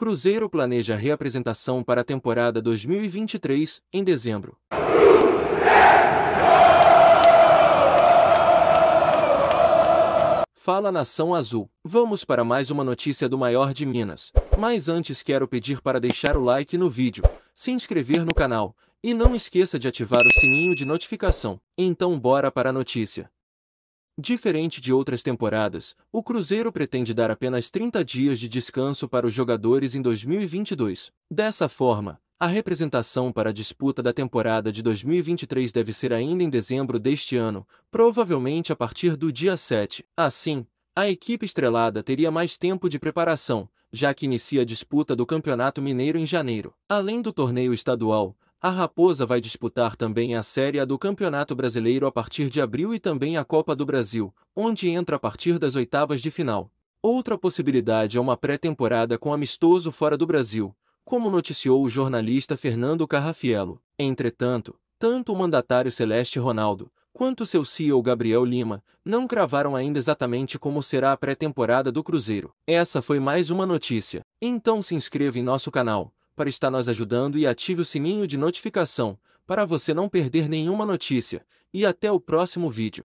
Cruzeiro planeja reapresentação para a temporada 2023, em dezembro. Fala Nação Azul. Vamos para mais uma notícia do maior de Minas. Mas antes quero pedir para deixar o like no vídeo, se inscrever no canal e não esqueça de ativar o sininho de notificação. Então bora para a notícia. Diferente de outras temporadas, o Cruzeiro pretende dar apenas 30 dias de descanso para os jogadores em 2022. Dessa forma, a representação para a disputa da temporada de 2023 deve ser ainda em dezembro deste ano, provavelmente a partir do dia 7. Assim, a equipe estrelada teria mais tempo de preparação, já que inicia a disputa do Campeonato Mineiro em janeiro. Além do torneio estadual, a Raposa vai disputar também a Série A do Campeonato Brasileiro a partir de abril e também a Copa do Brasil, onde entra a partir das oitavas de final. Outra possibilidade é uma pré-temporada com amistoso fora do Brasil, como noticiou o jornalista Fernando Carrafielo. Entretanto, tanto o mandatário Celeste Ronaldo quanto seu CEO Gabriel Lima não cravaram ainda exatamente como será a pré-temporada do Cruzeiro. Essa foi mais uma notícia. Então se inscreva em nosso canal para estar nos ajudando e ative o sininho de notificação, para você não perder nenhuma notícia, e até o próximo vídeo.